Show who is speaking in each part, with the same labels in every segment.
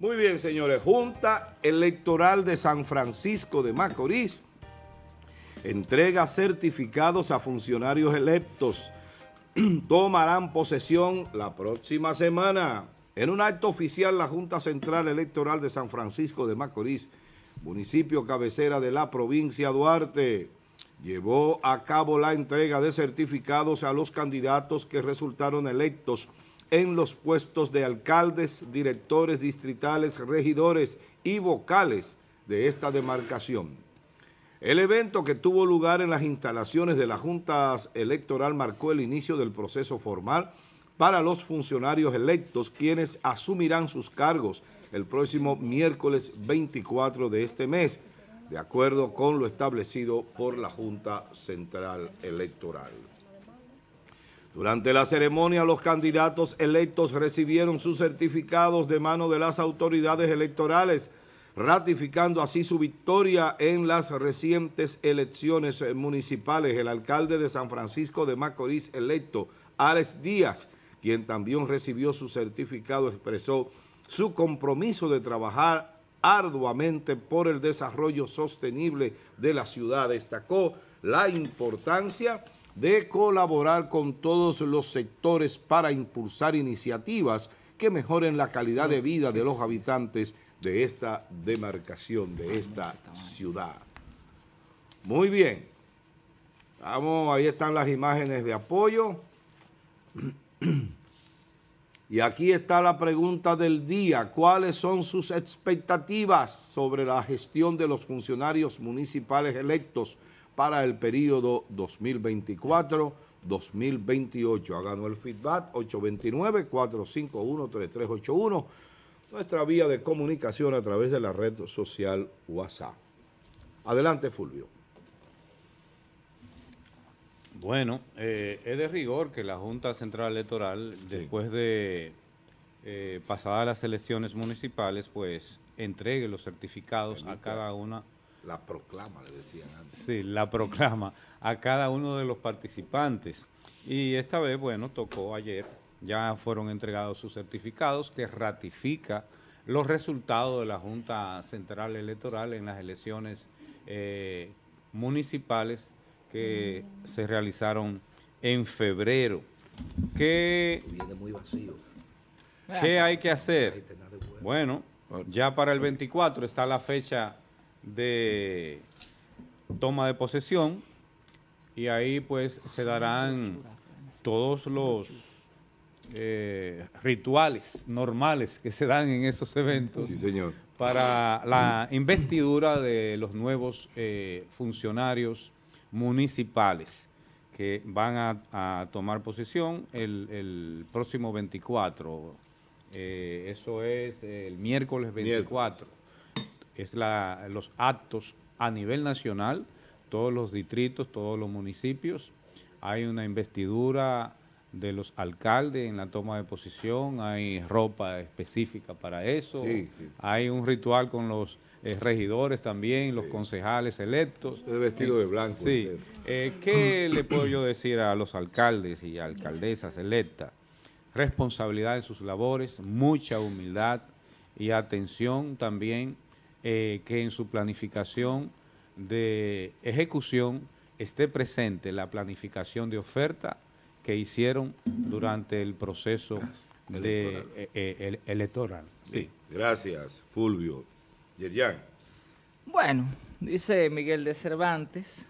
Speaker 1: Muy bien, señores. Junta Electoral de San Francisco de Macorís entrega certificados a funcionarios electos. Tomarán posesión la próxima semana. En un acto oficial, la Junta Central Electoral de San Francisco de Macorís, municipio cabecera de la provincia Duarte, llevó a cabo la entrega de certificados a los candidatos que resultaron electos en los puestos de alcaldes, directores distritales, regidores y vocales de esta demarcación. El evento que tuvo lugar en las instalaciones de la Junta Electoral marcó el inicio del proceso formal para los funcionarios electos, quienes asumirán sus cargos el próximo miércoles 24 de este mes, de acuerdo con lo establecido por la Junta Central Electoral. Durante la ceremonia, los candidatos electos recibieron sus certificados de mano de las autoridades electorales, ratificando así su victoria en las recientes elecciones municipales. El alcalde de San Francisco de Macorís electo, Alex Díaz, quien también recibió su certificado, expresó su compromiso de trabajar arduamente por el desarrollo sostenible de la ciudad. Destacó la importancia de colaborar con todos los sectores para impulsar iniciativas que mejoren la calidad de vida de los habitantes de esta demarcación, de esta ciudad. Muy bien. Vamos, ahí están las imágenes de apoyo. Y aquí está la pregunta del día. ¿Cuáles son sus expectativas sobre la gestión de los funcionarios municipales electos? para el periodo 2024-2028. Háganos el feedback 829-451-3381, nuestra vía de comunicación a través de la red social WhatsApp. Adelante, Fulvio.
Speaker 2: Bueno, eh, es de rigor que la Junta Central Electoral, después de pasar eh, pasadas las elecciones municipales, pues entregue los certificados a cada una
Speaker 1: la proclama, le decían
Speaker 2: antes. Sí, la proclama a cada uno de los participantes. Y esta vez, bueno, tocó ayer, ya fueron entregados sus certificados que ratifica los resultados de la Junta Central Electoral en las elecciones eh, municipales que se realizaron en febrero. ¿Qué, Viene muy vacío. ¿qué hay que hacer? Bueno, ya para el 24 está la fecha de toma de posesión y ahí pues se darán todos los eh, rituales normales que se dan en esos eventos para la investidura de los nuevos eh, funcionarios municipales que van a, tomar posesión el, próximo 24. Eh, eso es el miércoles 24 es los actos a nivel nacional, todos los distritos, todos los municipios. Hay una investidura de los alcaldes en la toma de posición, hay ropa específica para eso, hay un ritual con los eh, regidores también, los concejales electos. El vestido de blanco. Sí. Eh, ¿Qué le puedo yo decir a los alcaldes y alcaldesas electas? Responsabilidad en sus labores, mucha humildad y atención también eh, que en su planificación de ejecución esté presente la planificación de oferta que hicieron durante el proceso de, eh, eh, electoral. Sí,
Speaker 1: gracias, Fulvio.
Speaker 2: Yerian.
Speaker 3: Bueno, dice Miguel de Cervantes,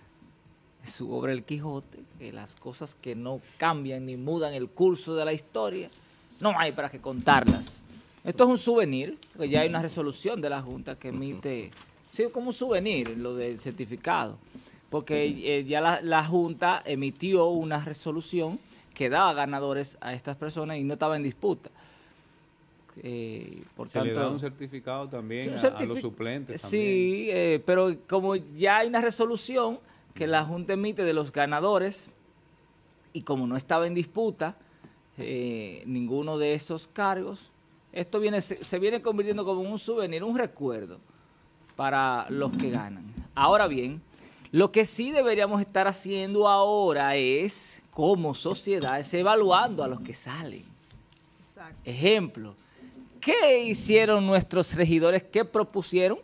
Speaker 3: en su obra El Quijote, que las cosas que no cambian ni mudan el curso de la historia, no hay para qué contarlas. Esto es un souvenir, porque ya hay una resolución de la Junta que emite, sí, como un souvenir, lo del certificado, porque eh, ya la, Junta emitió una resolución que daba ganadores a estas personas y no estaba en disputa. Eh, por le da un
Speaker 2: certificado también a, los suplentes. Sí,
Speaker 3: eh, pero como ya hay una resolución que la Junta emite de los ganadores y como no estaba en disputa ninguno de esos cargos, esto viene, se, viene convirtiendo como un souvenir, un recuerdo para los que ganan. Ahora bien, lo que sí deberíamos estar haciendo ahora es, como sociedad, evaluando a los que salen. Ejemplo, ¿qué hicieron nuestros regidores? ¿Qué propusieron?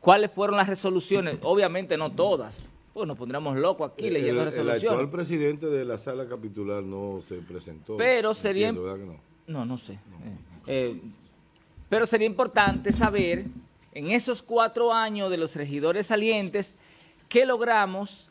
Speaker 3: ¿Cuáles fueron las resoluciones? Obviamente no todas, pues nos pondríamos locos aquí eh, leyendo resoluciones. El
Speaker 1: presidente de la sala capitular no se presentó. Pero sería... No. no, sé. Eh,
Speaker 3: eh, pero sería importante saber, en esos cuatro años de los regidores salientes, qué logramos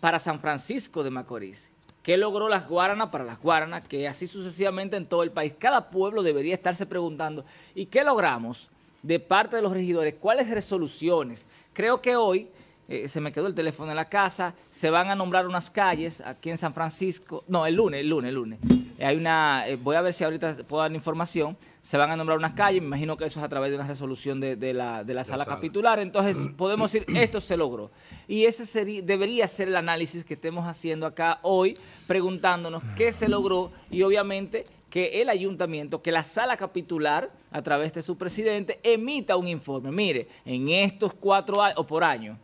Speaker 3: para San Francisco de Macorís, qué logró las Guaranas para las Guaranas, que así sucesivamente en todo el país. Cada pueblo debería estarse preguntando, ¿y qué logramos de parte de los regidores? ¿Cuáles resoluciones? Creo que hoy eh, se me quedó el teléfono en la casa, se van a nombrar unas calles aquí en San Francisco, no, el lunes, el lunes, el lunes. Eh, hay una, eh, voy a ver si ahorita puedo dar información, se van a nombrar unas calles, me imagino que eso es a través de una resolución de, la, sala, capitular, entonces podemos decir, esto se logró. Y ese debería ser el análisis que estemos haciendo acá hoy, preguntándonos qué se logró y obviamente que el ayuntamiento, que la sala capitular, a través de su presidente, emita un informe. Mire, en estos cuatro años, o por año,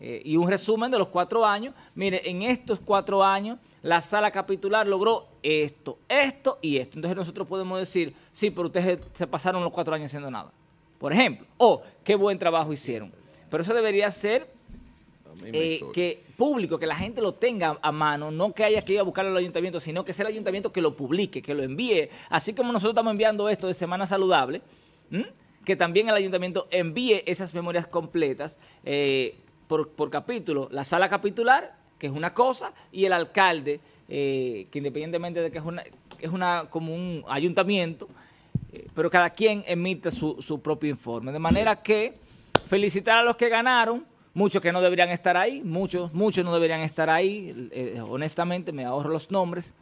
Speaker 3: eh, y un resumen de los cuatro años. Mire, en estos cuatro años la sala capitular logró esto, esto y esto. Entonces nosotros podemos decir, sí, pero ustedes se pasaron los cuatro años haciendo nada. Por ejemplo, o oh, qué buen trabajo hicieron. Pero eso debería ser eh, que público, que la gente lo tenga a mano, no que haya que ir a buscarlo al ayuntamiento, sino que sea el ayuntamiento que lo publique, que lo envíe. Así como nosotros estamos enviando esto de Semana Saludable, que también el ayuntamiento envíe esas memorias completas. Eh, por, capítulo, la sala capitular, que es una cosa, y el alcalde, eh, que independientemente de que es una, como un ayuntamiento, eh, pero cada quien emite su, propio informe. De manera que felicitar a los que ganaron, muchos que no deberían estar ahí, muchos, muchos no deberían estar ahí, eh, honestamente me ahorro los nombres,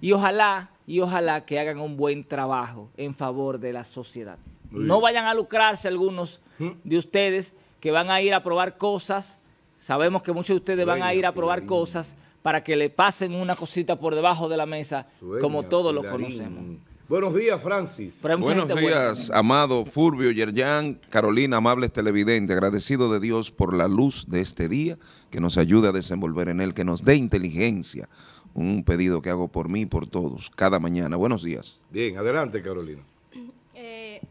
Speaker 3: y ojalá, y ojalá que hagan un buen trabajo en favor de la sociedad. No vayan a lucrarse algunos ¿Mm? de ustedes, que van a ir a probar cosas. Sabemos que muchos de ustedes van a ir a probar cosas para que le pasen una cosita por debajo de la mesa, como todos lo los conocemos.
Speaker 1: Buenos días, Francis. Buenos días,
Speaker 4: Amado, Furbio, Yerjan, Carolina, amables televidentes. Agradecido de Dios por la luz de este día, que nos ayude a desenvolver en él, que nos dé inteligencia. Un pedido que hago por mí y por todos, cada mañana. Buenos días.
Speaker 1: Bien, adelante, Carolina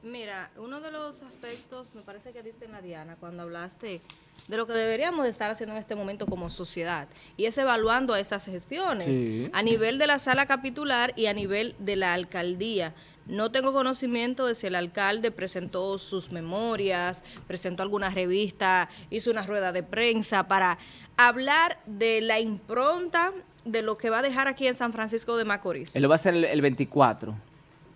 Speaker 5: mira, uno de los aspectos, me parece que diste en la Diana, cuando hablaste de lo que deberíamos estar haciendo en este momento como sociedad, y es evaluando esas gestiones a nivel de la sala capitular y a nivel de la alcaldía. No tengo conocimiento de si el alcalde presentó sus memorias, presentó alguna revista, hizo una rueda de prensa para hablar de la impronta de lo que va a dejar aquí en San Francisco de Macorís.
Speaker 3: Él lo va a hacer el, el 24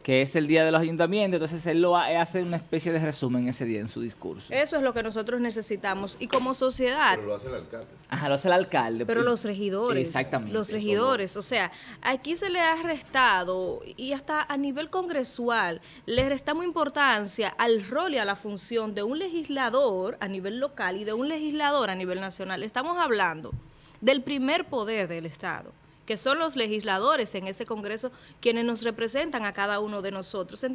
Speaker 3: que es el día de los ayuntamientos, entonces él lo hace una especie de resumen ese día en su discurso.
Speaker 5: Eso es lo que nosotros necesitamos y como sociedad. Pero lo hace el alcalde.
Speaker 3: Ajá, lo hace el alcalde. Pero pues. los regidores. Exactamente. Los regidores,
Speaker 5: o sea, aquí se le ha restado y hasta a nivel congresual le restamos importancia al rol y a la función de un legislador a nivel local y de un legislador a nivel nacional. Estamos hablando del primer poder del Estado que son los legisladores en ese Congreso quienes nos representan a cada uno de nosotros.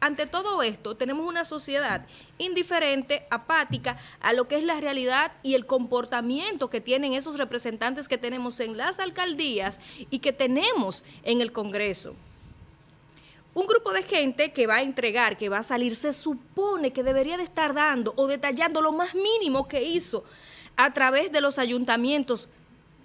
Speaker 5: Ante todo esto, tenemos una sociedad indiferente, apática a lo que es la realidad y el comportamiento que tienen esos representantes que tenemos en las alcaldías y que tenemos en el Congreso. Un grupo de gente que va a entregar, que va a salir, se supone que debería de estar dando o detallando lo más mínimo que hizo a través de los ayuntamientos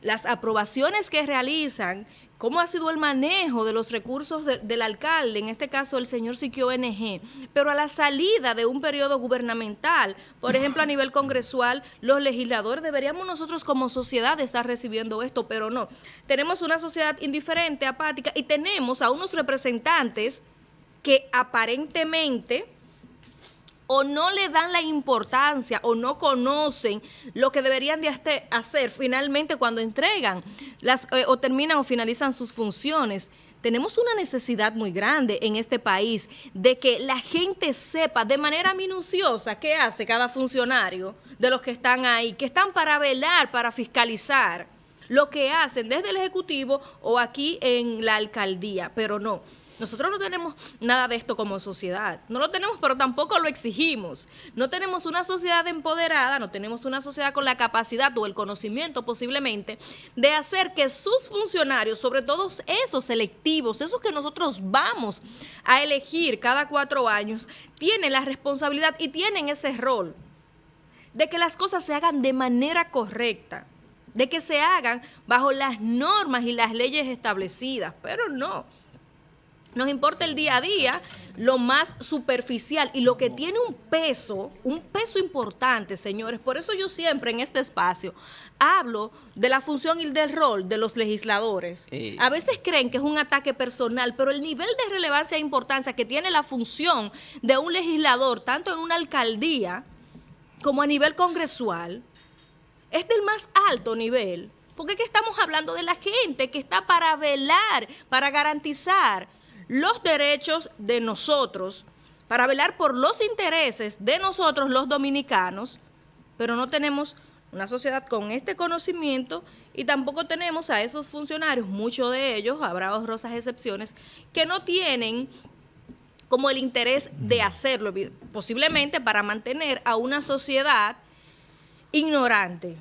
Speaker 5: las aprobaciones que realizan, cómo ha sido el manejo de los recursos del alcalde, en este caso el señor Siquio NG, pero a la salida de un periodo gubernamental, por ejemplo a nivel congresual, los legisladores deberíamos nosotros como sociedad estar recibiendo esto, pero no. Tenemos una sociedad indiferente, apática y tenemos a unos representantes que aparentemente o no le dan la importancia o no conocen lo que deberían de hacer finalmente cuando entregan las, eh, o terminan o finalizan sus funciones. Tenemos una necesidad muy grande en este país de que la gente sepa de manera minuciosa qué hace cada funcionario de los que están ahí, que están para velar, para fiscalizar lo que hacen desde el Ejecutivo o aquí en la alcaldía, pero no nosotros no tenemos nada de esto como sociedad. No lo tenemos, pero tampoco lo exigimos. No tenemos una sociedad empoderada, no tenemos una sociedad con la capacidad o el conocimiento posiblemente de hacer que sus funcionarios, sobre todo esos selectivos, esos que nosotros vamos a elegir cada cuatro años, tienen la responsabilidad y tienen ese rol de que las cosas se hagan de manera correcta de que se hagan bajo las normas y las leyes establecidas, pero no. Nos importa el día a día, lo más superficial y lo que tiene un peso, un peso importante, señores. Por eso yo siempre en este espacio hablo de la función y del rol de los legisladores. A veces creen que es un ataque personal, pero el nivel de relevancia e importancia que tiene la función de un legislador, tanto en una alcaldía como a nivel congresual, es del más alto nivel. Porque es que estamos hablando de la gente que está para velar, para garantizar los derechos de nosotros, para velar por los intereses de nosotros los dominicanos, pero no tenemos una sociedad con este conocimiento y tampoco tenemos a esos funcionarios, muchos de ellos, habrá rosas excepciones, que no tienen como el interés de hacerlo, posiblemente para mantener a una sociedad ignorante,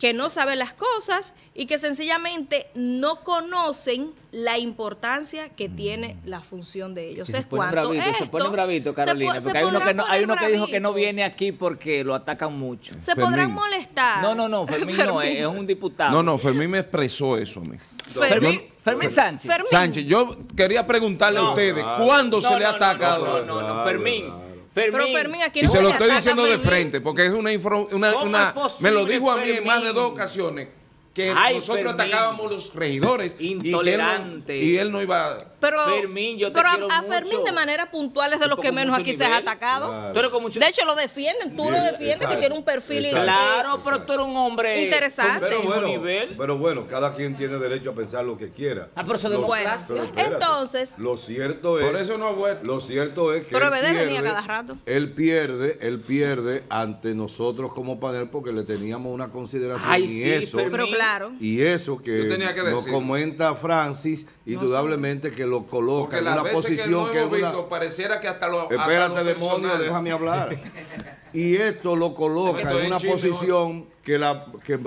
Speaker 5: que no sabe las cosas y que sencillamente no conocen la importancia que mm. tiene la función de ellos. Se, se, un bravito, se un
Speaker 3: bravito Carolina, porque hay uno, que dijo que no viene aquí porque lo atacan mucho. Se podrán
Speaker 5: molestar. No,
Speaker 3: no, no, Fermín, no, es, un diputado. No,
Speaker 4: no, Fermín me expresó eso a mí. Fermín, Fermín Sánchez. Sánchez, yo quería preguntarle a ustedes, ah. ¿cuándo se le ha atacado? no, no, no, Fermín. Pero Fermín, aquí no Y se lo estoy diciendo de frente, porque es una, una, una me lo dijo a mí en más de dos ocasiones que nosotros atacábamos los regidores. Intolerante. Y, él, no, iba. Pero, Fermín, pero a Fermín de
Speaker 5: manera puntual es de los que menos aquí se ha atacado. de hecho, lo defienden, tú lo defiendes, que tiene un perfil Claro, pero tú eres un hombre interesante.
Speaker 1: Pero bueno, pero bueno, cada quien tiene derecho a pensar lo que quiera. Ah,
Speaker 5: Entonces.
Speaker 1: Lo cierto es. Por eso no Lo cierto es que. Pero él pierde, cada rato. Él pierde, él pierde ante nosotros como panel porque le teníamos una consideración. Ay, sí, eso. Pero claro. Y eso que, lo comenta Francis, indudablemente que lo coloca en una posición que,
Speaker 4: pareciera que hasta Espérate, demonio,
Speaker 1: déjame hablar.
Speaker 4: y esto lo coloca en una posición
Speaker 1: que, la, que,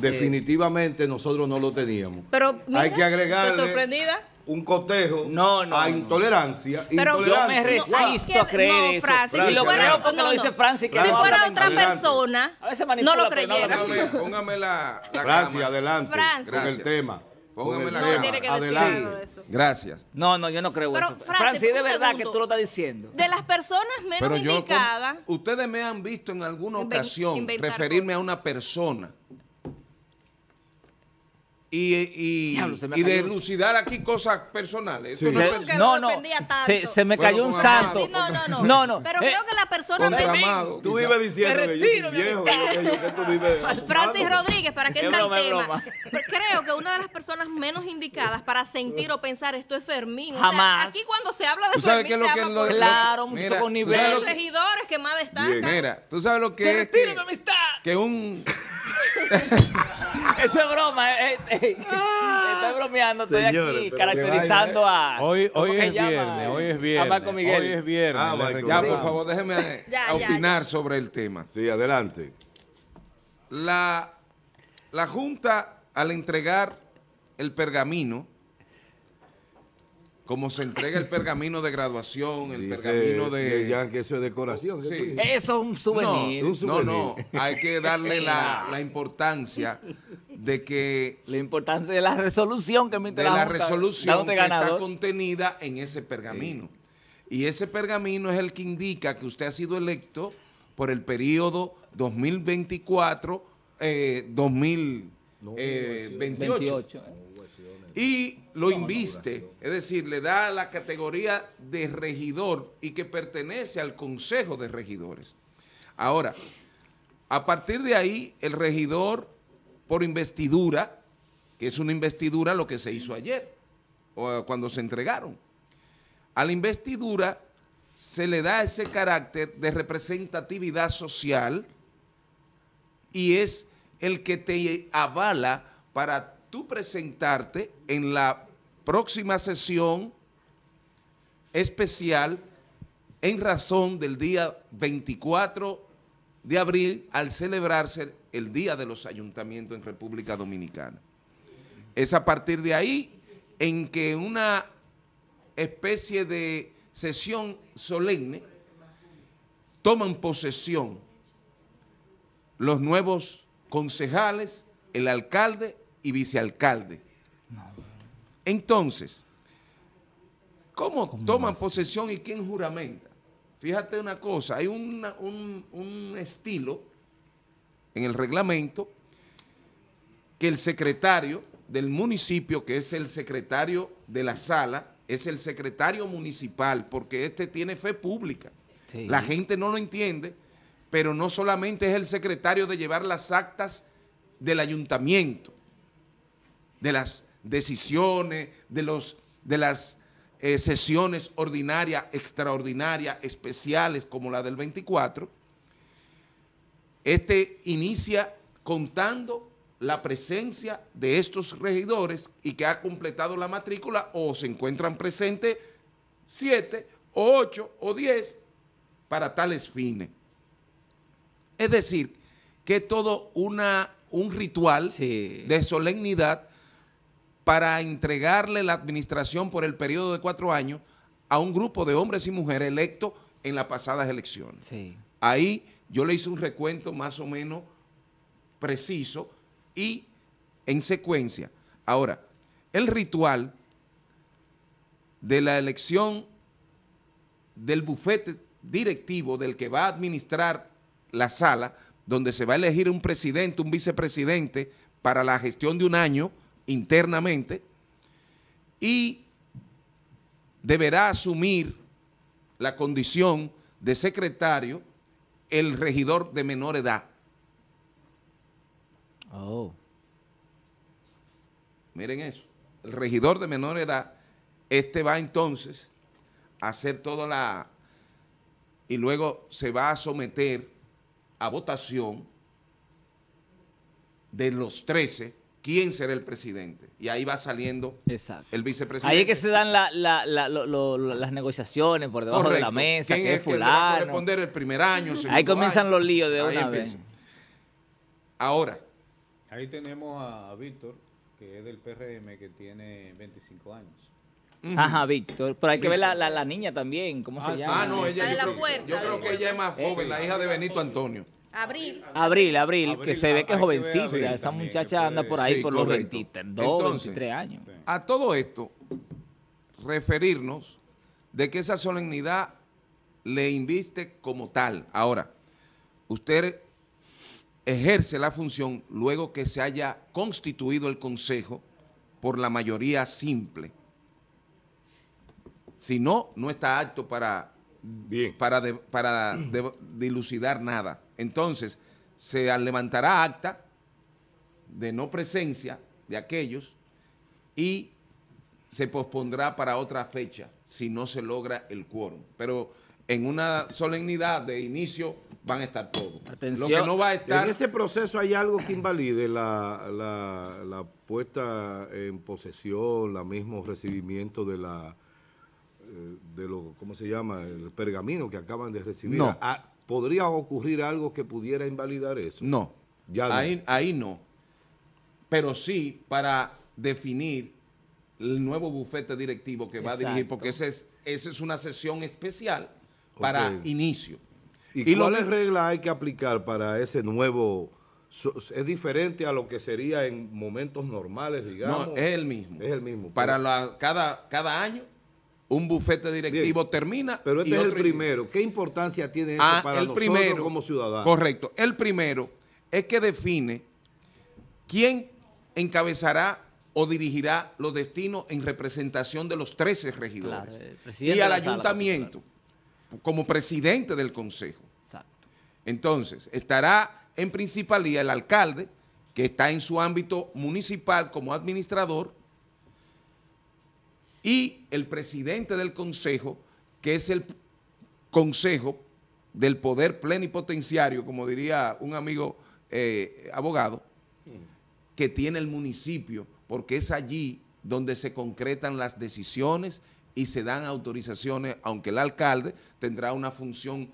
Speaker 1: definitivamente nosotros no lo teníamos. Pero, Hay que agregarle
Speaker 5: sorprendida?
Speaker 1: un cotejo a intolerancia. Pero yo me resisto a creer eso. Francis, si lo creo
Speaker 4: porque dice
Speaker 5: Francis.
Speaker 1: Que si fuera otra
Speaker 5: persona, a veces no lo creyera. Póngame,
Speaker 4: póngame, la,
Speaker 1: la Gracias, adelante Francis. el tema. Póngame la no, Adelante.
Speaker 4: Gracias. No, no, yo no creo eso. Francis,
Speaker 5: de verdad que tú lo estás diciendo. De las personas menos Pero yo, indicadas.
Speaker 4: ustedes me han visto en alguna ocasión referirme a una persona y, y, Diablo, lucidar aquí cosas personales. Esto no, eh, no, se, se, me cayó un santo. no, no, no, Pero creo eh, que la persona... menos tú diciendo retiro, viejo,
Speaker 5: Francis Rodríguez, para que entra el tema. Creo que una de las personas menos indicadas para sentir o pensar esto es Fermín. O sea, Jamás. aquí cuando se habla de Fermín, Claro, nivel. Los regidores que más destacan. Mira,
Speaker 4: tú sabes lo que es que un
Speaker 5: Eso es broma. Eh, eh, eh, eh, Estoy bromeando, estoy aquí
Speaker 3: caracterizando a.
Speaker 4: Hoy, es viernes, hoy es viernes. Hoy es viernes. Ah, ya, por favor, déjeme opinar sobre el tema. Sí, adelante. La, la Junta, al entregar el pergamino, como se entrega el pergamino de graduación, el pergamino de. Ya que eso es decoración. Oh, eso es
Speaker 3: un souvenir. No, no,
Speaker 4: Hay que darle la, importancia de que. La importancia de la resolución que me interesa. De la, resolución que está contenida en ese pergamino. Y ese pergamino es el que indica que usted ha sido electo por el periodo 2024, eh, 28. Eh, y lo inviste, es decir, le da la categoría de regidor y que pertenece al Consejo de Regidores. Ahora, a partir de ahí, el regidor por investidura, que es una investidura lo que se hizo ayer, o cuando se entregaron. A la investidura se le da ese carácter de representatividad social y es el que te avala para tú presentarte en la próxima sesión especial en razón del día 24 de abril al celebrarse el Día de los Ayuntamientos en República Dominicana. Es a partir de ahí en que una especie de sesión solemne toman posesión los nuevos concejales, el alcalde y vicealcalde. Entonces, ¿cómo, toman posesión y quién juramenta? Fíjate una cosa, hay un, estilo en el reglamento que el secretario del municipio, que es el secretario de la sala, es el secretario municipal, porque este tiene fe pública. La gente no lo entiende, pero no solamente es el secretario de llevar las actas del ayuntamiento, de las decisiones, de, los, de las eh, sesiones ordinarias, extraordinarias, especiales como la del 24, este inicia contando la presencia de estos regidores y que ha completado la matrícula o se encuentran presentes siete o ocho o diez para tales fines. Es decir, que todo una, un ritual de solemnidad para entregarle la administración por el periodo de cuatro años a un grupo de hombres y mujeres electos en las pasadas elecciones. Ahí yo le hice un recuento más o menos preciso y en secuencia. Ahora, el ritual de la elección del bufete directivo del que va a administrar la sala donde se va a elegir un presidente, un vicepresidente para la gestión de un año internamente y deberá asumir la condición de secretario el regidor de menor edad. Oh. Miren eso. El regidor de menor edad, este va entonces a hacer toda la... y luego se va a someter a votación de los 13 quién será el presidente. Y ahí va saliendo el vicepresidente. Ahí es que
Speaker 3: se dan las negociaciones por debajo de la mesa, ¿Quién que es fulano. Va a
Speaker 4: corresponder el primer año, Ahí comienzan los líos de ahí una vez. Ahora.
Speaker 2: Ahí tenemos a Víctor, que es del PRM, que tiene 25 años.
Speaker 3: Ajá, Víctor. Pero hay que ver la, la, niña también, ¿cómo se ah, llama? Ah, no, ella,
Speaker 4: yo, creo, que ella es más joven,
Speaker 3: la hija de Benito Antonio. Abril. Abril, Abril, que se ve que es jovencita. Esa muchacha anda por ahí por los 23
Speaker 4: años. A todo esto, referirnos de que esa solemnidad le inviste como tal. Ahora, usted ejerce la función luego que se haya constituido el consejo por la mayoría simple si no, no está apto para, para, para dilucidar nada. Entonces, se levantará acta de no presencia de aquellos y se pospondrá para otra fecha si no se logra el quórum. Pero en una solemnidad de inicio van a estar todos. Atención. no va a estar... En ese
Speaker 1: proceso hay algo que invalide la, la, la puesta en posesión, la mismo recibimiento de la eh, de lo, ¿cómo se llama? El pergamino que acaban de recibir. Ah,
Speaker 4: ¿Podría ocurrir algo que pudiera invalidar eso? No. Ya Ahí, no. Pero sí para definir el nuevo bufete directivo que va a dirigir, porque esa es, esa es una sesión especial para inicio.
Speaker 1: ¿Y, cuáles reglas hay que aplicar para ese nuevo es diferente a lo que sería en momentos normales, digamos. No, es el mismo. Es el mismo. Para la,
Speaker 4: cada, cada año un bufete directivo termina. Pero este es el primero. ¿Qué importancia tiene eso ah, para el nosotros primero, como ciudadanos? Correcto. El primero es que define quién encabezará o dirigirá los destinos en representación de los 13 regidores y al ayuntamiento como presidente del consejo. Exacto. Entonces, estará en principalía el alcalde, que está en su ámbito municipal como administrador, y el presidente del Consejo, que es el Consejo del Poder Plenipotenciario, como diría un amigo eh, abogado, que tiene el municipio, porque es allí donde se concretan las decisiones y se dan autorizaciones, aunque el alcalde tendrá una función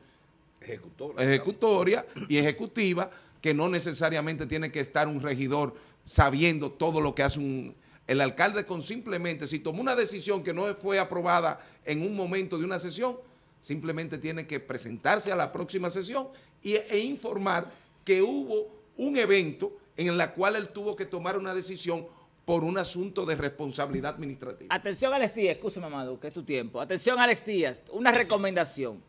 Speaker 4: ejecutoria y ejecutiva, que no necesariamente tiene que estar un regidor sabiendo todo lo que hace un el alcalde con simplemente, si tomó una decisión que no fue aprobada en un momento de una sesión, simplemente tiene que presentarse a la próxima sesión e informar que hubo un evento en el cual él tuvo que tomar una decisión por un asunto de responsabilidad administrativa.
Speaker 3: Atención, Alex Díaz, escúchame, que es tu tiempo. Atención, Alex Díaz, una recomendación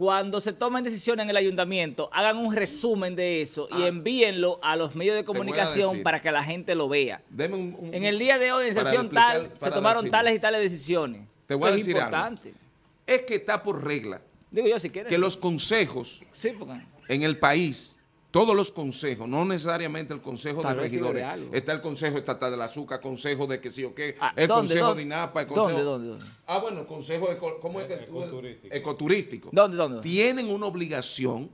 Speaker 3: cuando se tomen decisiones en el ayuntamiento, hagan un resumen de eso y ah. envíenlo a los medios de comunicación para que la gente lo vea.
Speaker 4: en el día de hoy, en sesión tal, se tomaron tales y tales decisiones. Te voy decir es importante. Es que está por regla que los consejos en el país todos los consejos, no necesariamente el consejo de regidores, está el consejo estatal del azúcar, consejo de que sí o qué, ah, el consejo de INAPA, el consejo... dónde, Ah, bueno, el consejo de... ¿cómo es que tú, ecoturístico. ecoturístico. dónde? Tienen una obligación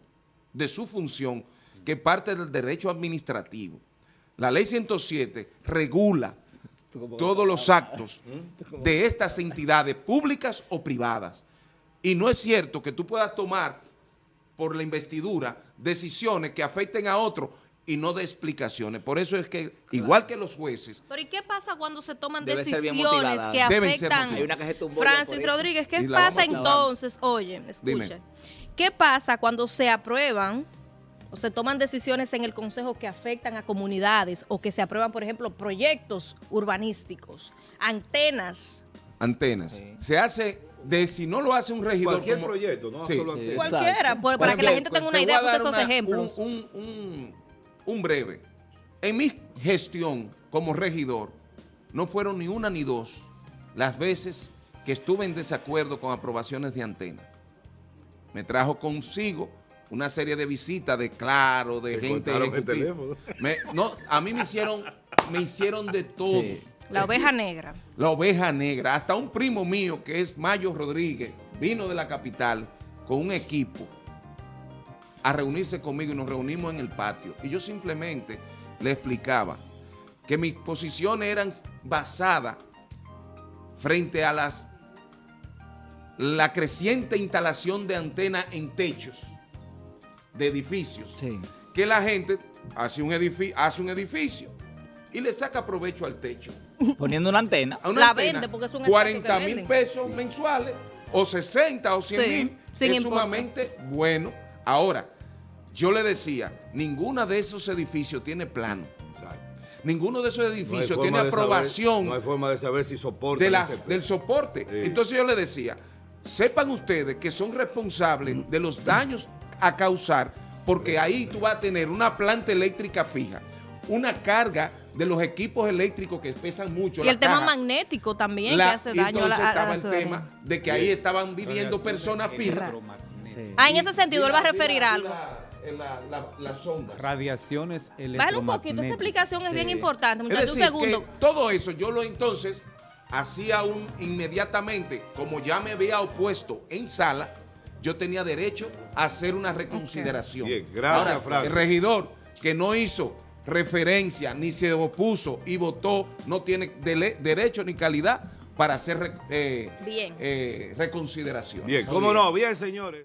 Speaker 4: de su función que parte del derecho administrativo. La ley 107 regula todos los actos de estas entidades públicas o privadas. Y no es cierto que tú puedas tomar por la investidura decisiones que afecten a otro y no de explicaciones. Por eso es que, igual que los jueces...
Speaker 5: Pero ¿y qué pasa cuando se toman decisiones que afectan Francis Rodríguez? ¿Qué pasa entonces? Oye, escucha. ¿Qué pasa cuando se aprueban o se toman decisiones en el Consejo que afectan a comunidades o que se aprueban, por ejemplo, proyectos urbanísticos, antenas?
Speaker 4: Antenas. Se hace de si no lo hace un regidor. Cualquier proyecto, no Cualquiera, pues, para que la gente tenga una idea, puse esos ejemplos. Un, breve. En mi gestión como regidor, no fueron ni una ni dos las veces que estuve en desacuerdo con aprobaciones de antena. Me trajo consigo una serie de visitas de Claro, de gente no, a mí me hicieron, me hicieron de todo.
Speaker 5: La oveja negra.
Speaker 4: La oveja negra. Hasta un primo mío que es Mayo Rodríguez vino de la capital con un equipo a reunirse conmigo y nos reunimos en el patio. Y yo simplemente le explicaba que mis posiciones eran basadas frente a las la creciente instalación de antenas en techos de edificios. Que la gente hace un, hace un edificio y le saca provecho al techo. Poniendo una antena. la vende porque es un 40 mil pesos mensuales o 60 o 100 mil. Es sumamente bueno. Ahora, yo le decía, Ninguno de esos edificios tiene plano. Ninguno de esos edificios tiene aprobación. no hay
Speaker 1: forma de saber si
Speaker 4: soporta. del soporte. Entonces yo le decía, sepan ustedes que son responsables de los daños a causar, porque ahí tú vas a tener una planta eléctrica fija, una carga de los equipos eléctricos que pesan mucho. Y el tema
Speaker 5: magnético también, que hace daño a la, Entonces estaba el tema
Speaker 4: de que ahí estaban viviendo personas firmes. Ah, en ese sentido, él va a referir algo. las ondas. Radiaciones electromagnéticas. Vale un poquito, esta explicación es bien importante, muchachos. Un segundo. Que todo eso yo lo entonces hacía un inmediatamente, como ya me había opuesto en sala, yo tenía derecho a hacer una reconsideración. Bien, gracias, Ahora, El regidor que no hizo referencia, ni se opuso y votó, no tiene derecho ni calidad para hacer eh, eh, reconsideración. Bien, cómo no, bien, señores.